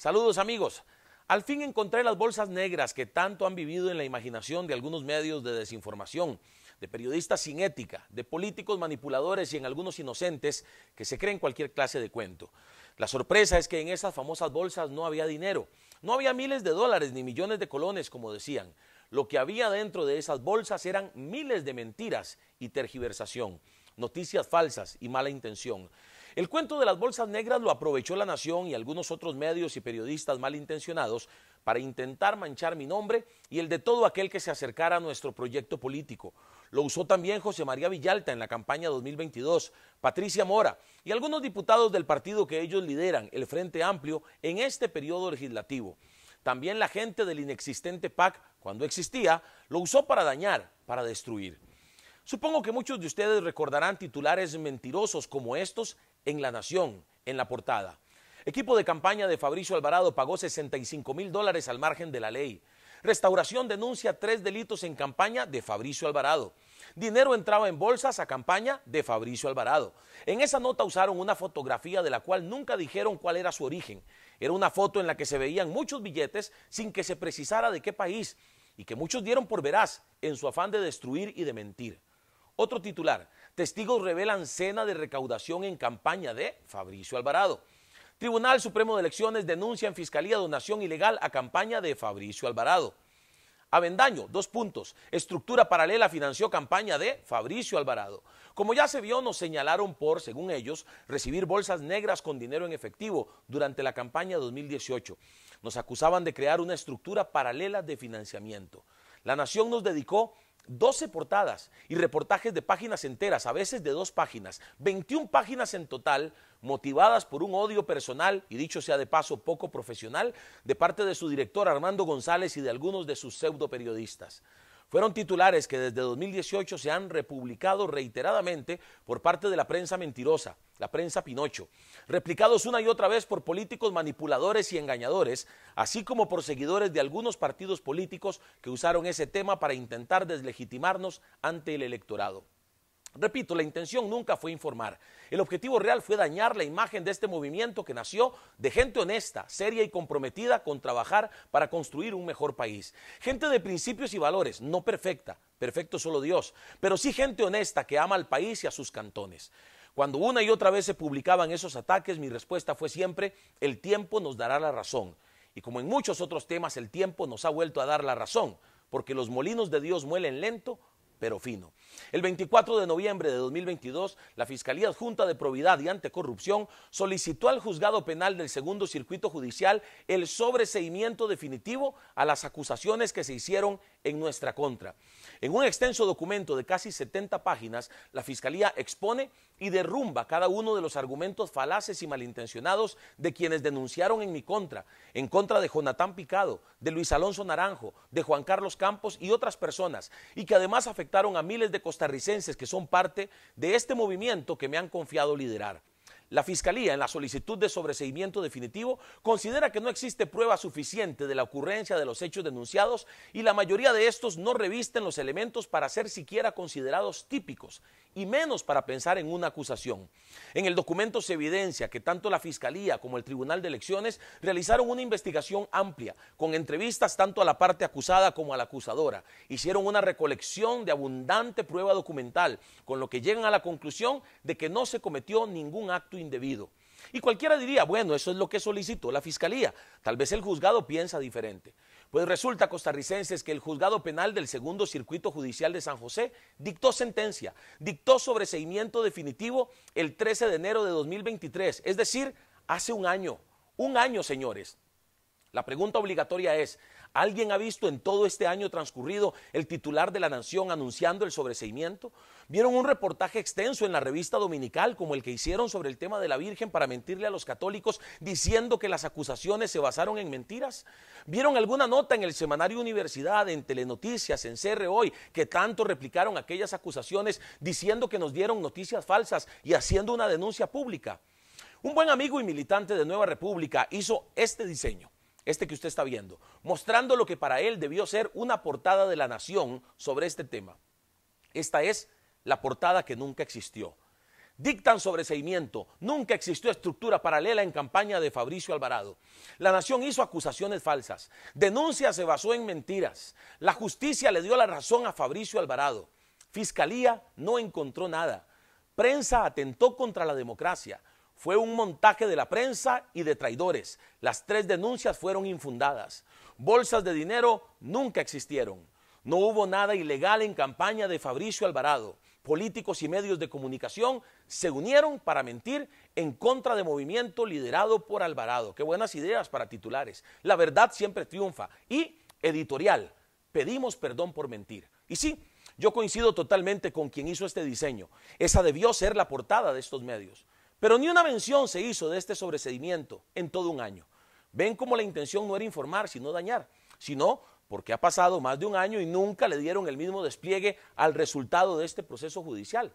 Saludos amigos. Al fin encontré las bolsas negras que tanto han vivido en la imaginación de algunos medios de desinformación, de periodistas sin ética, de políticos manipuladores y en algunos inocentes que se creen cualquier clase de cuento. La sorpresa es que en esas famosas bolsas no había dinero, no había miles de dólares ni millones de colones, como decían. Lo que había dentro de esas bolsas eran miles de mentiras y tergiversación, noticias falsas y mala intención. El cuento de las bolsas negras lo aprovechó la Nación y algunos otros medios y periodistas malintencionados para intentar manchar mi nombre y el de todo aquel que se acercara a nuestro proyecto político. Lo usó también José María Villalta en la campaña 2022, Patricia Mora y algunos diputados del partido que ellos lideran, el Frente Amplio, en este periodo legislativo. También la gente del inexistente PAC, cuando existía, lo usó para dañar, para destruir. Supongo que muchos de ustedes recordarán titulares mentirosos como estos en La Nación, en la portada. Equipo de campaña de Fabricio Alvarado pagó 65 mil dólares al margen de la ley. Restauración denuncia tres delitos en campaña de Fabricio Alvarado. Dinero entraba en bolsas a campaña de Fabricio Alvarado. En esa nota usaron una fotografía de la cual nunca dijeron cuál era su origen. Era una foto en la que se veían muchos billetes sin que se precisara de qué país y que muchos dieron por veraz en su afán de destruir y de mentir. Otro titular, Testigos revelan cena de recaudación en campaña de Fabricio Alvarado. Tribunal Supremo de Elecciones denuncia en Fiscalía donación ilegal a campaña de Fabricio Alvarado. Avendaño, dos puntos. Estructura paralela financió campaña de Fabricio Alvarado. Como ya se vio, nos señalaron por, según ellos, recibir bolsas negras con dinero en efectivo durante la campaña 2018. Nos acusaban de crear una estructura paralela de financiamiento. La Nación nos dedicó 12 portadas y reportajes de páginas enteras, a veces de dos páginas, 21 páginas en total, motivadas por un odio personal y dicho sea de paso poco profesional, de parte de su director Armando González y de algunos de sus pseudo periodistas fueron titulares que desde 2018 se han republicado reiteradamente por parte de la prensa mentirosa, la prensa Pinocho, replicados una y otra vez por políticos manipuladores y engañadores, así como por seguidores de algunos partidos políticos que usaron ese tema para intentar deslegitimarnos ante el electorado. Repito, la intención nunca fue informar. El objetivo real fue dañar la imagen de este movimiento que nació de gente honesta, seria y comprometida con trabajar para construir un mejor país. Gente de principios y valores, no perfecta, perfecto solo Dios, pero sí gente honesta que ama al país y a sus cantones. Cuando una y otra vez se publicaban esos ataques, mi respuesta fue siempre, el tiempo nos dará la razón. Y como en muchos otros temas, el tiempo nos ha vuelto a dar la razón, porque los molinos de Dios muelen lento, pero fino. El 24 de noviembre de 2022, la Fiscalía Adjunta de Probidad y Corrupción solicitó al Juzgado Penal del Segundo Circuito Judicial el sobreseimiento definitivo a las acusaciones que se hicieron en nuestra contra. En un extenso documento de casi 70 páginas, la Fiscalía expone y derrumba cada uno de los argumentos falaces y malintencionados de quienes denunciaron en mi contra, en contra de Jonathan Picado, de Luis Alonso Naranjo, de Juan Carlos Campos y otras personas, y que además afectaron a miles de costarricenses que son parte de este movimiento que me han confiado liderar. La Fiscalía, en la solicitud de sobreseimiento definitivo, considera que no existe prueba suficiente de la ocurrencia de los hechos denunciados y la mayoría de estos no revisten los elementos para ser siquiera considerados típicos y menos para pensar en una acusación. En el documento se evidencia que tanto la Fiscalía como el Tribunal de Elecciones realizaron una investigación amplia, con entrevistas tanto a la parte acusada como a la acusadora. Hicieron una recolección de abundante prueba documental, con lo que llegan a la conclusión de que no se cometió ningún acto indebido. Y cualquiera diría, bueno, eso es lo que solicitó la fiscalía. Tal vez el juzgado piensa diferente. Pues resulta, costarricenses, que el juzgado penal del segundo circuito judicial de San José dictó sentencia, dictó sobreseimiento definitivo el 13 de enero de 2023, es decir, hace un año. Un año, señores. La pregunta obligatoria es, ¿Alguien ha visto en todo este año transcurrido el titular de la Nación anunciando el sobreseimiento? ¿Vieron un reportaje extenso en la revista dominical como el que hicieron sobre el tema de la Virgen para mentirle a los católicos diciendo que las acusaciones se basaron en mentiras? ¿Vieron alguna nota en el semanario Universidad, en Telenoticias, en CR Hoy, que tanto replicaron aquellas acusaciones diciendo que nos dieron noticias falsas y haciendo una denuncia pública? Un buen amigo y militante de Nueva República hizo este diseño este que usted está viendo, mostrando lo que para él debió ser una portada de la nación sobre este tema. Esta es la portada que nunca existió. Dictan sobre seguimiento. Nunca existió estructura paralela en campaña de Fabricio Alvarado. La nación hizo acusaciones falsas. Denuncia se basó en mentiras. La justicia le dio la razón a Fabricio Alvarado. Fiscalía no encontró nada. Prensa atentó contra la democracia fue un montaje de la prensa y de traidores. Las tres denuncias fueron infundadas. Bolsas de dinero nunca existieron. No hubo nada ilegal en campaña de Fabricio Alvarado. Políticos y medios de comunicación se unieron para mentir en contra de movimiento liderado por Alvarado. Qué buenas ideas para titulares. La verdad siempre triunfa. Y editorial, pedimos perdón por mentir. Y sí, yo coincido totalmente con quien hizo este diseño. Esa debió ser la portada de estos medios. Pero ni una mención se hizo de este sobresedimiento en todo un año. Ven cómo la intención no era informar, sino dañar, sino porque ha pasado más de un año y nunca le dieron el mismo despliegue al resultado de este proceso judicial.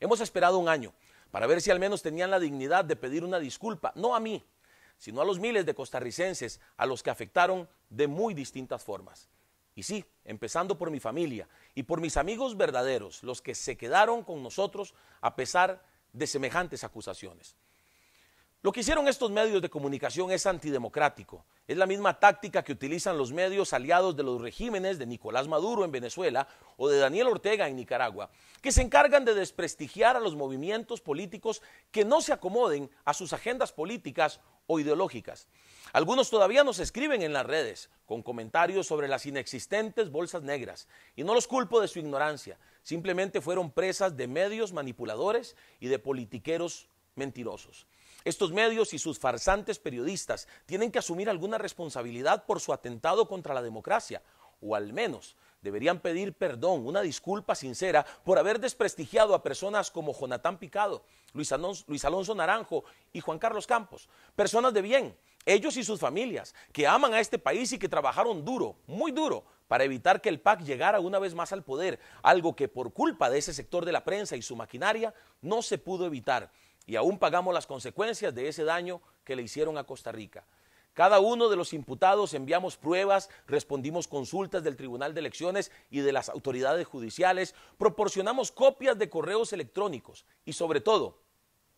Hemos esperado un año para ver si al menos tenían la dignidad de pedir una disculpa, no a mí, sino a los miles de costarricenses a los que afectaron de muy distintas formas. Y sí, empezando por mi familia y por mis amigos verdaderos, los que se quedaron con nosotros a pesar de semejantes acusaciones. Lo que hicieron estos medios de comunicación es antidemocrático. Es la misma táctica que utilizan los medios aliados de los regímenes de Nicolás Maduro en Venezuela o de Daniel Ortega en Nicaragua, que se encargan de desprestigiar a los movimientos políticos que no se acomoden a sus agendas políticas o ideológicas. Algunos todavía nos escriben en las redes con comentarios sobre las inexistentes bolsas negras y no los culpo de su ignorancia, simplemente fueron presas de medios manipuladores y de politiqueros mentirosos. Estos medios y sus farsantes periodistas tienen que asumir alguna responsabilidad por su atentado contra la democracia, o al menos deberían pedir perdón, una disculpa sincera por haber desprestigiado a personas como Jonathan Picado, Luis Alonso, Luis Alonso Naranjo y Juan Carlos Campos, personas de bien, ellos y sus familias, que aman a este país y que trabajaron duro, muy duro, para evitar que el PAC llegara una vez más al poder, algo que por culpa de ese sector de la prensa y su maquinaria no se pudo evitar y aún pagamos las consecuencias de ese daño que le hicieron a Costa Rica. Cada uno de los imputados enviamos pruebas, respondimos consultas del Tribunal de Elecciones y de las autoridades judiciales, proporcionamos copias de correos electrónicos y sobre todo,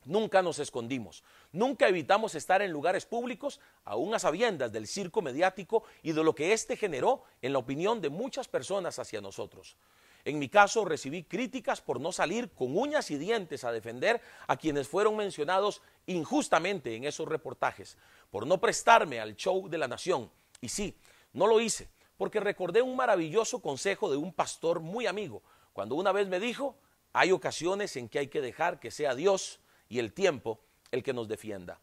nunca nos escondimos, nunca evitamos estar en lugares públicos, aún a sabiendas del circo mediático y de lo que éste generó en la opinión de muchas personas hacia nosotros. En mi caso recibí críticas por no salir con uñas y dientes a defender a quienes fueron mencionados injustamente en esos reportajes, por no prestarme al show de la nación. Y sí, no lo hice, porque recordé un maravilloso consejo de un pastor muy amigo, cuando una vez me dijo, hay ocasiones en que hay que dejar que sea Dios y el tiempo el que nos defienda.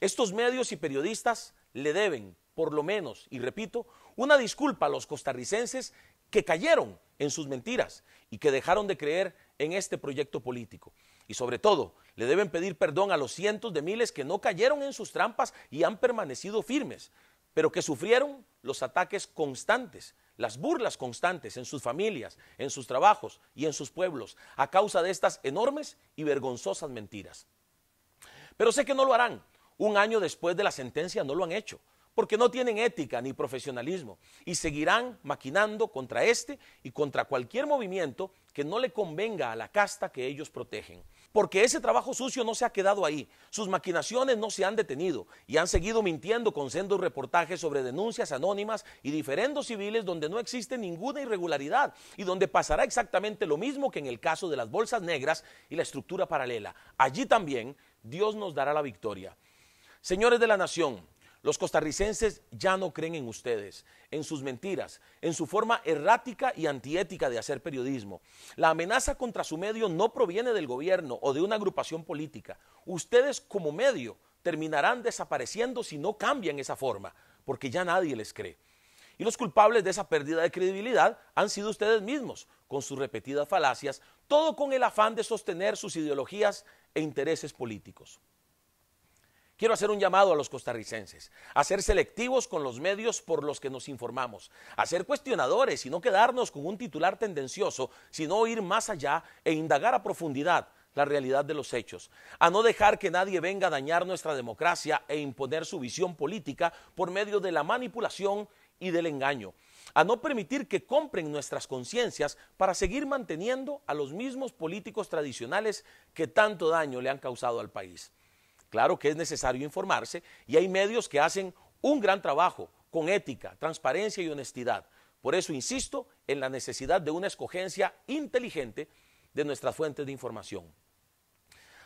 Estos medios y periodistas le deben, por lo menos, y repito, una disculpa a los costarricenses que cayeron en sus mentiras y que dejaron de creer en este proyecto político. Y sobre todo, le deben pedir perdón a los cientos de miles que no cayeron en sus trampas y han permanecido firmes, pero que sufrieron los ataques constantes, las burlas constantes en sus familias, en sus trabajos y en sus pueblos, a causa de estas enormes y vergonzosas mentiras. Pero sé que no lo harán. Un año después de la sentencia no lo han hecho porque no tienen ética ni profesionalismo y seguirán maquinando contra este y contra cualquier movimiento que no le convenga a la casta que ellos protegen. Porque ese trabajo sucio no se ha quedado ahí, sus maquinaciones no se han detenido y han seguido mintiendo con sendos reportajes sobre denuncias anónimas y diferendos civiles donde no existe ninguna irregularidad y donde pasará exactamente lo mismo que en el caso de las bolsas negras y la estructura paralela. Allí también Dios nos dará la victoria. Señores de la Nación, los costarricenses ya no creen en ustedes, en sus mentiras, en su forma errática y antiética de hacer periodismo. La amenaza contra su medio no proviene del gobierno o de una agrupación política. Ustedes como medio terminarán desapareciendo si no cambian esa forma, porque ya nadie les cree. Y los culpables de esa pérdida de credibilidad han sido ustedes mismos, con sus repetidas falacias, todo con el afán de sostener sus ideologías e intereses políticos. Quiero hacer un llamado a los costarricenses, a ser selectivos con los medios por los que nos informamos, a ser cuestionadores y no quedarnos con un titular tendencioso, sino ir más allá e indagar a profundidad la realidad de los hechos, a no dejar que nadie venga a dañar nuestra democracia e imponer su visión política por medio de la manipulación y del engaño, a no permitir que compren nuestras conciencias para seguir manteniendo a los mismos políticos tradicionales que tanto daño le han causado al país. Claro que es necesario informarse y hay medios que hacen un gran trabajo con ética, transparencia y honestidad. Por eso insisto en la necesidad de una escogencia inteligente de nuestras fuentes de información.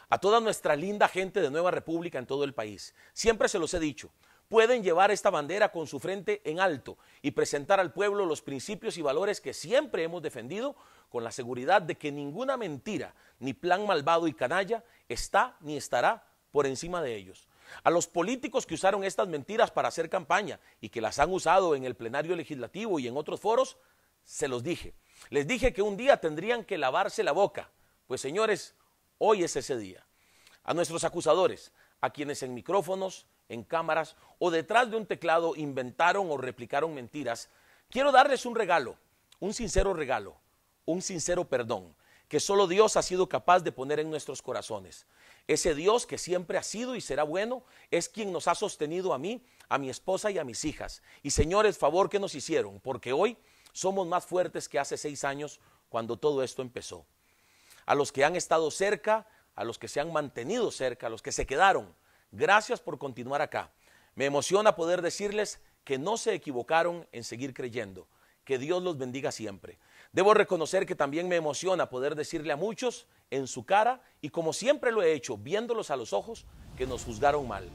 A toda nuestra linda gente de Nueva República en todo el país, siempre se los he dicho, pueden llevar esta bandera con su frente en alto y presentar al pueblo los principios y valores que siempre hemos defendido con la seguridad de que ninguna mentira ni plan malvado y canalla está ni estará por encima de ellos. A los políticos que usaron estas mentiras para hacer campaña y que las han usado en el plenario legislativo y en otros foros, se los dije. Les dije que un día tendrían que lavarse la boca. Pues señores, hoy es ese día. A nuestros acusadores, a quienes en micrófonos, en cámaras o detrás de un teclado inventaron o replicaron mentiras, quiero darles un regalo, un sincero regalo, un sincero perdón que solo Dios ha sido capaz de poner en nuestros corazones. Ese Dios que siempre ha sido y será bueno es quien nos ha sostenido a mí, a mi esposa y a mis hijas. Y señores, favor que nos hicieron, porque hoy somos más fuertes que hace seis años cuando todo esto empezó. A los que han estado cerca, a los que se han mantenido cerca, a los que se quedaron, gracias por continuar acá. Me emociona poder decirles que no se equivocaron en seguir creyendo. Que Dios los bendiga siempre. Debo reconocer que también me emociona poder decirle a muchos en su cara y como siempre lo he hecho, viéndolos a los ojos, que nos juzgaron mal.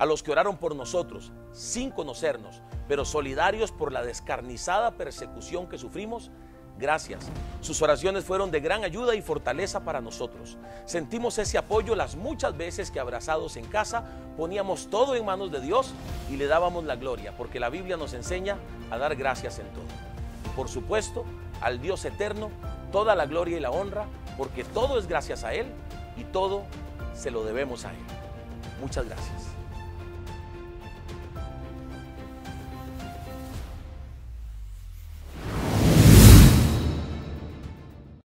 A los que oraron por nosotros, sin conocernos, pero solidarios por la descarnizada persecución que sufrimos, gracias. Sus oraciones fueron de gran ayuda y fortaleza para nosotros. Sentimos ese apoyo las muchas veces que abrazados en casa poníamos todo en manos de Dios y le dábamos la gloria, porque la Biblia nos enseña a dar gracias en todo. Por supuesto, al Dios eterno toda la gloria y la honra, porque todo es gracias a Él y todo se lo debemos a Él. Muchas gracias.